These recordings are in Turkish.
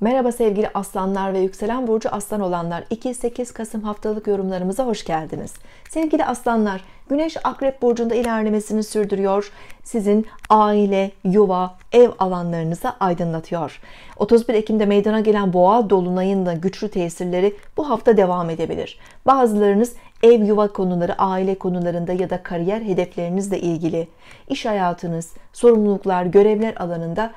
Merhaba sevgili aslanlar ve yükselen burcu aslan olanlar 2-8 Kasım haftalık yorumlarımıza hoş geldiniz. Sevgili aslanlar güneş akrep burcunda ilerlemesini sürdürüyor. Sizin aile, yuva, ev alanlarınızı aydınlatıyor. 31 Ekim'de meydana gelen boğa dolunayın güçlü tesirleri bu hafta devam edebilir. Bazılarınız ev yuva konuları, aile konularında ya da kariyer hedeflerinizle ilgili, iş hayatınız, sorumluluklar, görevler alanında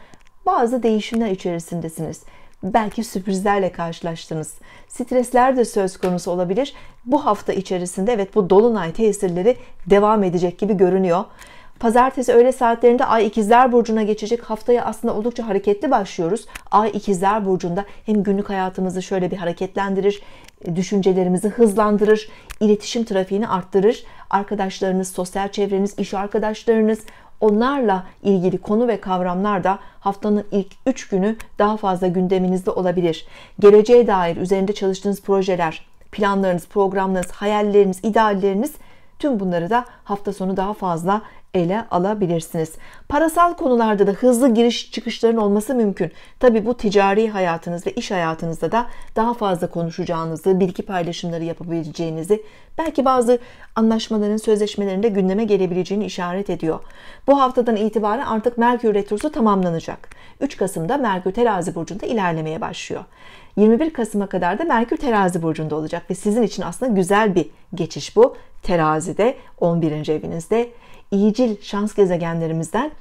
bazı değişimler içerisindesiniz belki sürprizlerle karşılaştınız. Stresler de söz konusu olabilir. Bu hafta içerisinde evet bu dolunay tesirleri devam edecek gibi görünüyor. Pazartesi öğle saatlerinde Ay İkizler Burcu'na geçecek. Haftaya aslında oldukça hareketli başlıyoruz. Ay İkizler Burcu'nda hem günlük hayatımızı şöyle bir hareketlendirir, düşüncelerimizi hızlandırır, iletişim trafiğini arttırır. Arkadaşlarınız, sosyal çevreniz, iş arkadaşlarınız, Onlarla ilgili konu ve kavramlar da haftanın ilk 3 günü daha fazla gündeminizde olabilir. Geleceğe dair üzerinde çalıştığınız projeler, planlarınız, programlarınız, hayalleriniz, idealleriniz tüm bunları da hafta sonu daha fazla ele alabilirsiniz. Parasal konularda da hızlı giriş çıkışların olması mümkün. Tabi bu ticari hayatınızda, iş hayatınızda da daha fazla konuşacağınızı, bilgi paylaşımları yapabileceğinizi, belki bazı anlaşmaların, sözleşmelerinde gündeme gelebileceğini işaret ediyor. Bu haftadan itibaren artık Merkür Retrosu tamamlanacak. 3 Kasım'da Merkür Terazi Burcu'nda ilerlemeye başlıyor. 21 Kasım'a kadar da Merkür terazi burcunda olacak ve sizin için aslında güzel bir geçiş bu. Terazide 11. evinizde iyicil şans gezegenlerimizden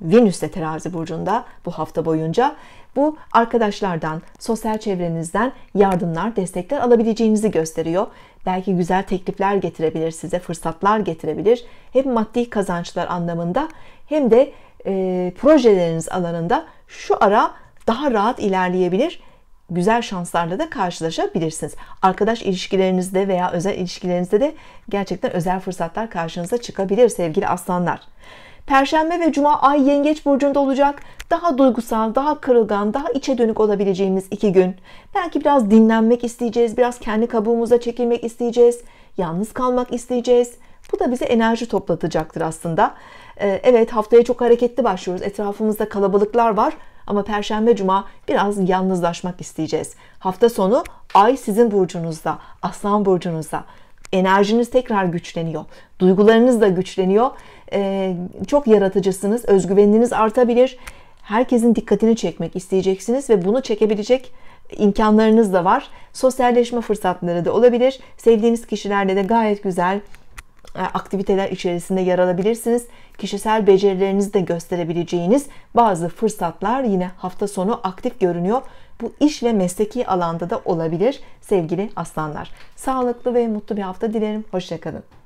Venüs de terazi burcunda bu hafta boyunca. Bu arkadaşlardan, sosyal çevrenizden yardımlar, destekler alabileceğinizi gösteriyor. Belki güzel teklifler getirebilir size, fırsatlar getirebilir. Hem maddi kazançlar anlamında hem de e, projeleriniz alanında şu ara daha rahat ilerleyebilir güzel şanslarla da karşılaşabilirsiniz. Arkadaş ilişkilerinizde veya özel ilişkilerinizde de gerçekten özel fırsatlar karşınıza çıkabilir sevgili aslanlar. Perşembe ve Cuma ay yengeç burcunda olacak. Daha duygusal, daha kırılgan, daha içe dönük olabileceğimiz iki gün. Belki biraz dinlenmek isteyeceğiz, biraz kendi kabuğumuza çekilmek isteyeceğiz, yalnız kalmak isteyeceğiz. Bu da bize enerji toplatacaktır aslında. Ee, evet haftaya çok hareketli başlıyoruz. Etrafımızda kalabalıklar var. Ama perşembe cuma biraz yalnızlaşmak isteyeceğiz. Hafta sonu ay sizin burcunuzda, aslan burcunuzda. Enerjiniz tekrar güçleniyor. Duygularınız da güçleniyor. Ee, çok yaratıcısınız. Özgüveniniz artabilir. Herkesin dikkatini çekmek isteyeceksiniz ve bunu çekebilecek imkanlarınız da var. Sosyalleşme fırsatları da olabilir. Sevdiğiniz kişilerle de gayet güzel e, aktiviteler içerisinde yer alabilirsiniz. Kişisel becerilerinizi de gösterebileceğiniz bazı fırsatlar yine hafta sonu aktif görünüyor. Bu iş ve mesleki alanda da olabilir sevgili aslanlar. Sağlıklı ve mutlu bir hafta dilerim. Hoşçakalın.